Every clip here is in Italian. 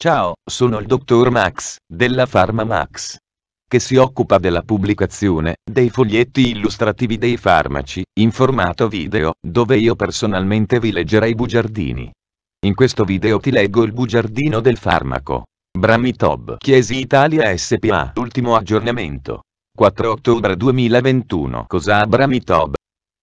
Ciao, sono il dottor Max, della Pharma Max, che si occupa della pubblicazione dei foglietti illustrativi dei farmaci, in formato video, dove io personalmente vi leggerei i bugiardini. In questo video ti leggo il bugiardino del farmaco. Bramitob Chiesi Italia SPA Ultimo aggiornamento 4 ottobre 2021 Cosa Bramitob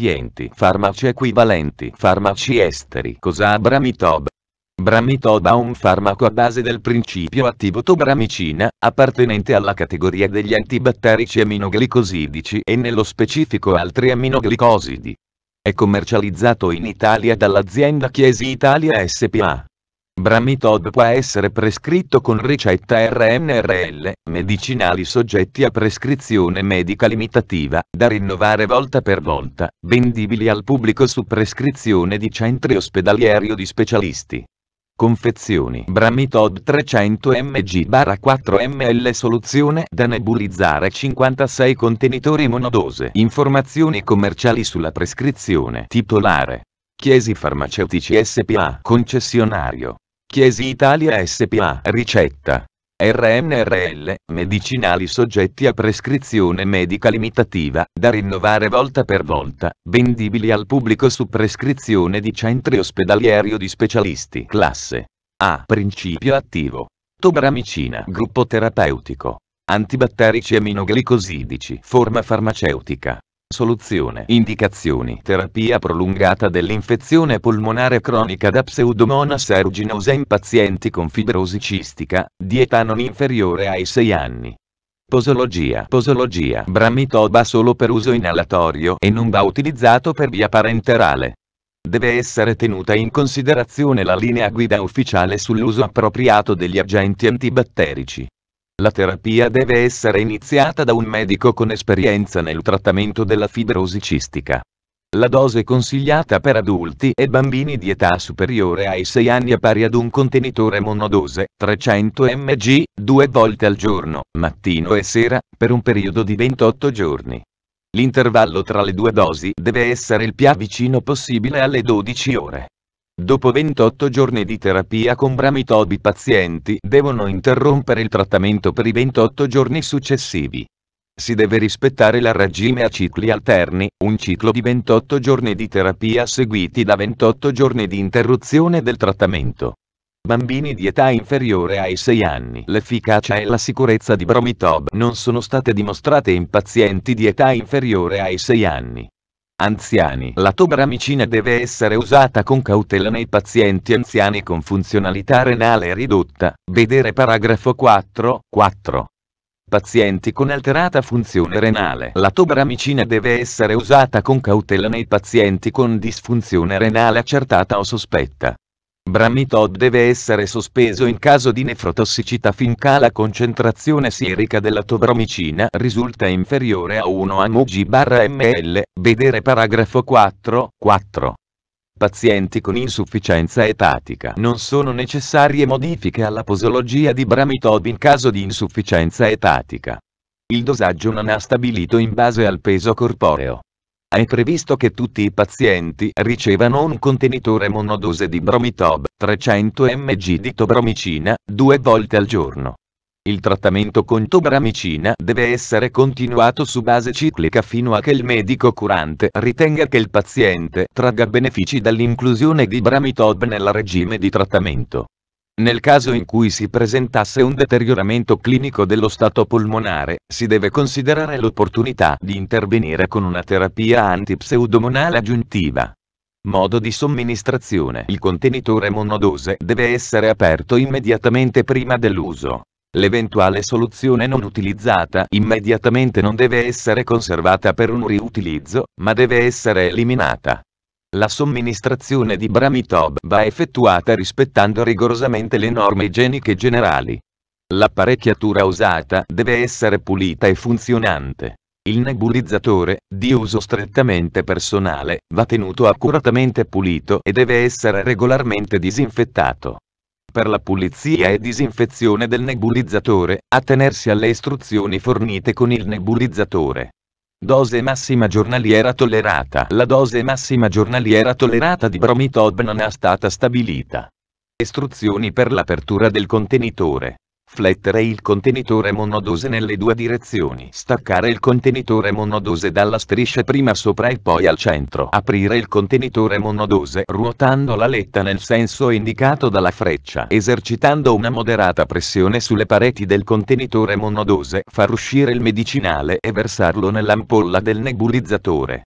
recipienti farmaci equivalenti farmaci esteri Cosa ha Bramitob? Bramitob ha un farmaco a base del principio attivo tobramicina, appartenente alla categoria degli antibatterici aminoglicosidici e nello specifico altri aminoglicosidi. È commercializzato in Italia dall'azienda Chiesi Italia SPA. Bramitod può essere prescritto con ricetta RNRL, medicinali soggetti a prescrizione medica limitativa, da rinnovare volta per volta, vendibili al pubblico su prescrizione di centri ospedalieri o di specialisti. Confezioni Bramitod 300 mg 4 ml Soluzione da nebulizzare 56 contenitori monodose Informazioni commerciali sulla prescrizione Titolare Chiesi Farmaceutici SPA Concessionario Chiesi Italia SPA ricetta. RNRL, medicinali soggetti a prescrizione medica limitativa, da rinnovare volta per volta, vendibili al pubblico su prescrizione di centri ospedalieri o di specialisti. Classe A. Principio attivo. Tobramicina, gruppo terapeutico. Antibatterici aminoglicosidici, forma farmaceutica. Soluzione. Indicazioni. Terapia prolungata dell'infezione polmonare cronica da Pseudomonas aeruginosa in pazienti con fibrosi cistica, di età non inferiore ai 6 anni. Posologia. Posologia. Bramitoba solo per uso inalatorio e non va utilizzato per via parenterale. Deve essere tenuta in considerazione la linea guida ufficiale sull'uso appropriato degli agenti antibatterici. La terapia deve essere iniziata da un medico con esperienza nel trattamento della fibrosi cistica. La dose consigliata per adulti e bambini di età superiore ai 6 anni è pari ad un contenitore monodose, 300 mg, due volte al giorno, mattino e sera, per un periodo di 28 giorni. L'intervallo tra le due dosi deve essere il più vicino possibile alle 12 ore. Dopo 28 giorni di terapia con Bramitob i pazienti devono interrompere il trattamento per i 28 giorni successivi. Si deve rispettare la regime a cicli alterni, un ciclo di 28 giorni di terapia seguiti da 28 giorni di interruzione del trattamento. Bambini di età inferiore ai 6 anni. L'efficacia e la sicurezza di Bromitob non sono state dimostrate in pazienti di età inferiore ai 6 anni anziani. La tobramicina deve essere usata con cautela nei pazienti anziani con funzionalità renale ridotta, vedere paragrafo 4, 4 pazienti con alterata funzione renale. La tobramicina deve essere usata con cautela nei pazienti con disfunzione renale accertata o sospetta. Bramitod deve essere sospeso in caso di nefrotossicità finché la concentrazione sierica della tobromicina risulta inferiore a 1 mg/ml, vedere paragrafo 4, 4 pazienti con insufficienza epatica non sono necessarie modifiche alla posologia di Bramitod in caso di insufficienza epatica. Il dosaggio non ha stabilito in base al peso corporeo. È previsto che tutti i pazienti ricevano un contenitore monodose di bromitob, 300 mg di tobramicina, due volte al giorno. Il trattamento con tobramicina deve essere continuato su base ciclica fino a che il medico curante ritenga che il paziente tragga benefici dall'inclusione di bramitob nel regime di trattamento. Nel caso in cui si presentasse un deterioramento clinico dello stato polmonare, si deve considerare l'opportunità di intervenire con una terapia antipseudomonale aggiuntiva. Modo di somministrazione Il contenitore monodose deve essere aperto immediatamente prima dell'uso. L'eventuale soluzione non utilizzata immediatamente non deve essere conservata per un riutilizzo, ma deve essere eliminata. La somministrazione di Bramitob va effettuata rispettando rigorosamente le norme igieniche generali. L'apparecchiatura usata deve essere pulita e funzionante. Il nebulizzatore, di uso strettamente personale, va tenuto accuratamente pulito e deve essere regolarmente disinfettato. Per la pulizia e disinfezione del nebulizzatore, attenersi alle istruzioni fornite con il nebulizzatore. Dose massima giornaliera tollerata La dose massima giornaliera tollerata di bromitob non è stata stabilita. Istruzioni per l'apertura del contenitore. Flettere il contenitore monodose nelle due direzioni. Staccare il contenitore monodose dalla striscia prima sopra e poi al centro. Aprire il contenitore monodose ruotando la letta nel senso indicato dalla freccia. Esercitando una moderata pressione sulle pareti del contenitore monodose. Far uscire il medicinale e versarlo nell'ampolla del nebulizzatore.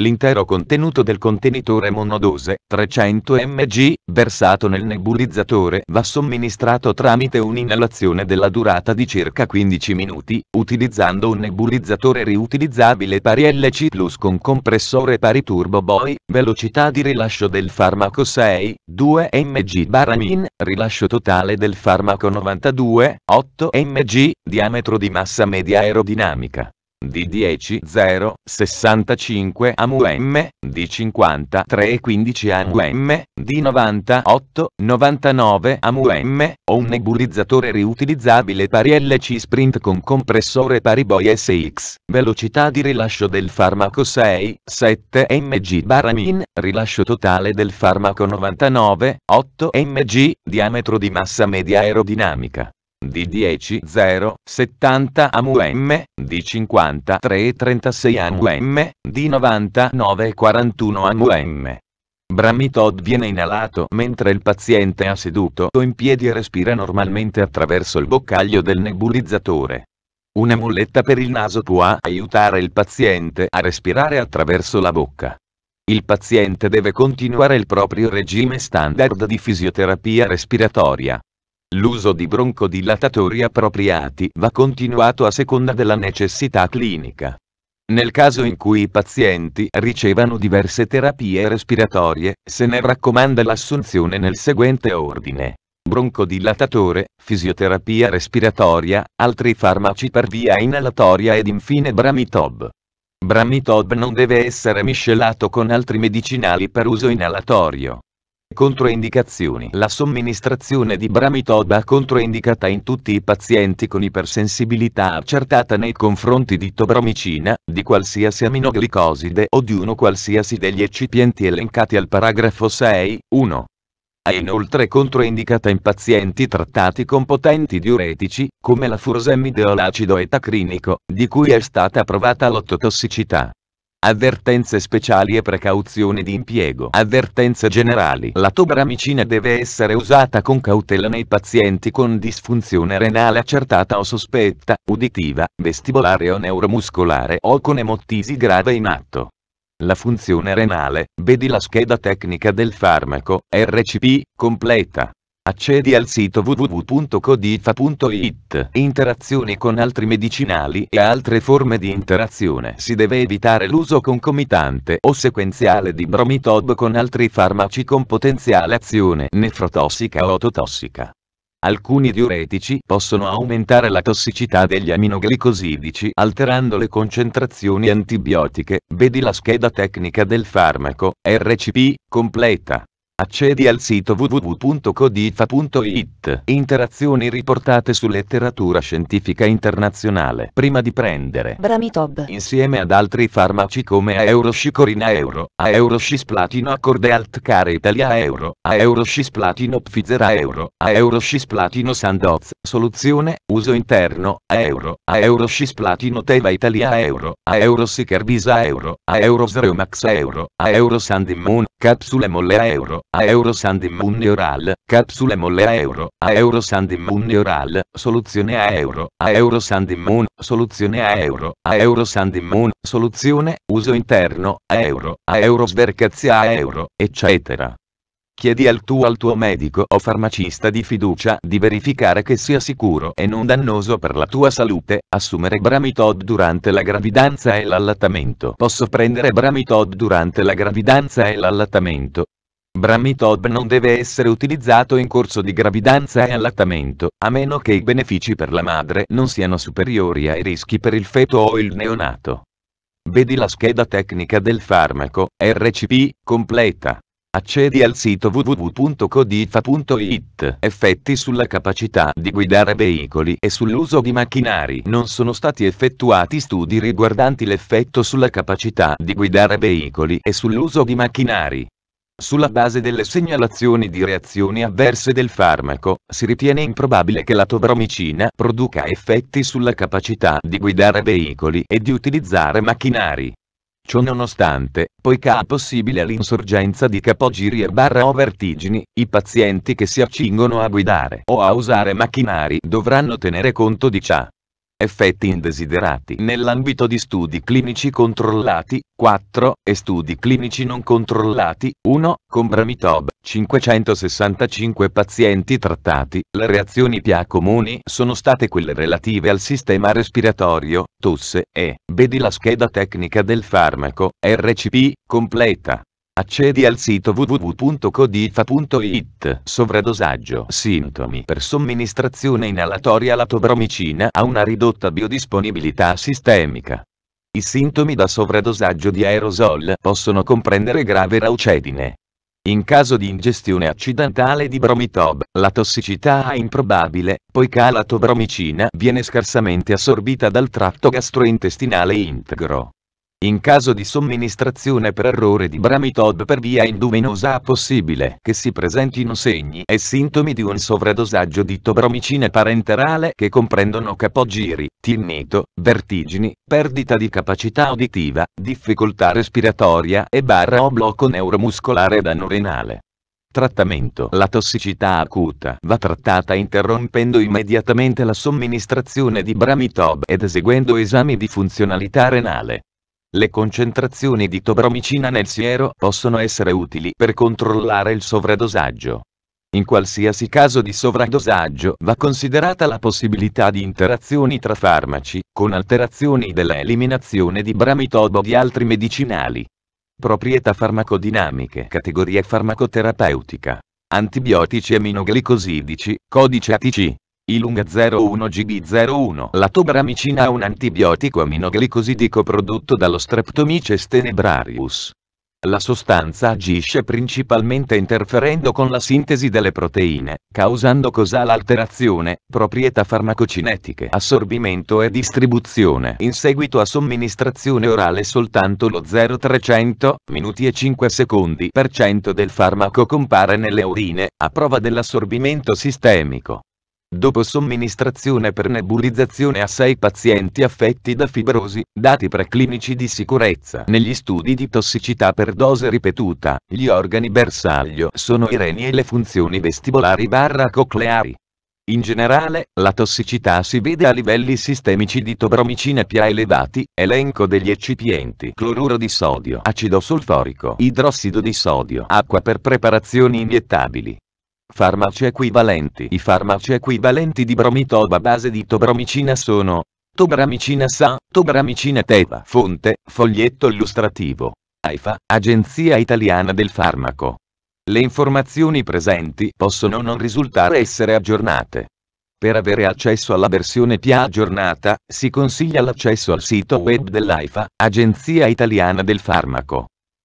L'intero contenuto del contenitore monodose, 300 mg, versato nel nebulizzatore va somministrato tramite un'inalazione della durata di circa 15 minuti, utilizzando un nebulizzatore riutilizzabile pari LC Plus con compressore pari Turbo Boy, velocità di rilascio del farmaco 6, 2 mg min, rilascio totale del farmaco 92, 8 mg, diametro di massa media aerodinamica di 10 0 65 AMUM, di 53 e 15 AMUM, di 98 99 AMUM, o un nebulizzatore riutilizzabile pari LC Sprint con compressore pari Boy SX, velocità di rilascio del farmaco 6, 7 mg baramin, rilascio totale del farmaco 99, 8 mg, diametro di massa media aerodinamica di 10,070 AMUM, di 53,36 AMUM, di 41 AMUM. Bramitod viene inalato mentre il paziente ha seduto o in piedi e respira normalmente attraverso il boccaglio del nebulizzatore. Una muletta per il naso può aiutare il paziente a respirare attraverso la bocca. Il paziente deve continuare il proprio regime standard di fisioterapia respiratoria. L'uso di broncodilatatori appropriati va continuato a seconda della necessità clinica. Nel caso in cui i pazienti ricevano diverse terapie respiratorie, se ne raccomanda l'assunzione nel seguente ordine. Broncodilatatore, fisioterapia respiratoria, altri farmaci per via inalatoria ed infine Bramitob. Bramitob non deve essere miscelato con altri medicinali per uso inalatorio. Controindicazioni La somministrazione di Bramitoba controindicata in tutti i pazienti con ipersensibilità accertata nei confronti di tobromicina, di qualsiasi aminoglicoside o di uno qualsiasi degli eccipienti elencati al paragrafo 6, 1. È inoltre controindicata in pazienti trattati con potenti diuretici, come la furosemide o l'acido etacrinico, di cui è stata provata l'ottotossicità. Avvertenze speciali e precauzioni di impiego. Avvertenze generali. La tobramicina deve essere usata con cautela nei pazienti con disfunzione renale accertata o sospetta, uditiva, vestibolare o neuromuscolare o con emottisi grave in atto. La funzione renale, vedi la scheda tecnica del farmaco, RCP, completa. Accedi al sito www.codifa.it. Interazioni con altri medicinali e altre forme di interazione. Si deve evitare l'uso concomitante o sequenziale di bromitob con altri farmaci con potenziale azione nefrotossica o ototossica. Alcuni diuretici possono aumentare la tossicità degli aminoglicosidici alterando le concentrazioni antibiotiche, vedi la scheda tecnica del farmaco, RCP, completa. Accedi al sito www.codifa.it. Interazioni riportate su letteratura scientifica internazionale. Prima di prendere Bramitob insieme ad altri farmaci come Aeroscicorina Euro, Aeroscisplatino Accorde Altcare Italia Euro, Aeroscisplatino Pfizera Euro, Aeroscisplatino Sandoz, soluzione, uso interno, Euro, Aeroscisplatino Teva Italia Euro, Aerosicarbisa Euro, Aerosreumax Euro, Aerosandimmun, capsule molle Euro, a euro sand sandimmunni oral, capsule molle a euro, a euro sand sandimmunni oral, soluzione a euro, a euro sand sandimmun, soluzione a euro, a euro sand sandimmun, soluzione, uso interno, a euro, a euro svercazia a euro, eccetera. Chiedi al tuo, al tuo medico o farmacista di fiducia di verificare che sia sicuro e non dannoso per la tua salute assumere Bramitod durante la gravidanza e l'allattamento. Posso prendere Bramitod durante la gravidanza e l'allattamento? Bramitob non deve essere utilizzato in corso di gravidanza e allattamento, a meno che i benefici per la madre non siano superiori ai rischi per il feto o il neonato. Vedi la scheda tecnica del farmaco, RCP, completa. Accedi al sito www.codifa.it. Effetti sulla capacità di guidare veicoli e sull'uso di macchinari. Non sono stati effettuati studi riguardanti l'effetto sulla capacità di guidare veicoli e sull'uso di macchinari. Sulla base delle segnalazioni di reazioni avverse del farmaco, si ritiene improbabile che la tobromicina produca effetti sulla capacità di guidare veicoli e di utilizzare macchinari. Ciononostante, poiché è possibile l'insorgenza di capogiri e barra o vertigini, i pazienti che si accingono a guidare o a usare macchinari dovranno tenere conto di ciò effetti indesiderati nell'ambito di studi clinici controllati, 4, e studi clinici non controllati, 1, con Bramitob, 565 pazienti trattati, le reazioni PIA comuni sono state quelle relative al sistema respiratorio, tosse, e, vedi la scheda tecnica del farmaco, RCP, completa, Accedi al sito www.codifa.it. Sovradosaggio. Sintomi per somministrazione inalatoria latobromicina ha una ridotta biodisponibilità sistemica. I sintomi da sovradosaggio di aerosol possono comprendere grave raucedine. In caso di ingestione accidentale di bromitob, la tossicità è improbabile, poiché la tobromicina viene scarsamente assorbita dal tratto gastrointestinale integro. In caso di somministrazione per errore di Bramitodd per via indumenosa è possibile che si presentino segni e sintomi di un sovradosaggio di tobromicina parenterale che comprendono capogiri, tinnito, vertigini, perdita di capacità uditiva, difficoltà respiratoria e barra o blocco neuromuscolare ed anorenale. Trattamento La tossicità acuta va trattata interrompendo immediatamente la somministrazione di Bramitob ed eseguendo esami di funzionalità renale. Le concentrazioni di tobromicina nel siero possono essere utili per controllare il sovradosaggio. In qualsiasi caso di sovradosaggio va considerata la possibilità di interazioni tra farmaci, con alterazioni della eliminazione di bramitobo o di altri medicinali. Proprietà farmacodinamiche Categoria farmacoterapeutica Antibiotici aminoglicosidici, codice ATC Ilunga 01 GB01 La tobramicina è un antibiotico aminoglicosidico prodotto dallo Streptomyces tenebrarius. La sostanza agisce principalmente interferendo con la sintesi delle proteine, causando cosale l'alterazione, proprietà farmacocinetiche, assorbimento e distribuzione. In seguito a somministrazione orale soltanto lo 0300 minuti e 5 secondi per cento del farmaco compare nelle urine, a prova dell'assorbimento sistemico dopo somministrazione per nebulizzazione a 6 pazienti affetti da fibrosi, dati preclinici di sicurezza. Negli studi di tossicità per dose ripetuta, gli organi bersaglio sono i reni e le funzioni vestibolari barra cocleari. In generale, la tossicità si vede a livelli sistemici di tobromicina più elevati, elenco degli eccipienti cloruro di sodio, acido solforico, idrossido di sodio, acqua per preparazioni iniettabili, Farmaci equivalenti I farmaci equivalenti di bromitoba a base di tobromicina sono Tobramicina SA, Tobramicina Teva Fonte, foglietto illustrativo AIFA, Agenzia Italiana del Farmaco Le informazioni presenti possono non risultare essere aggiornate per avere accesso alla versione più aggiornata, si consiglia l'accesso al sito web dell'AIFA, Agenzia Italiana del Farmaco.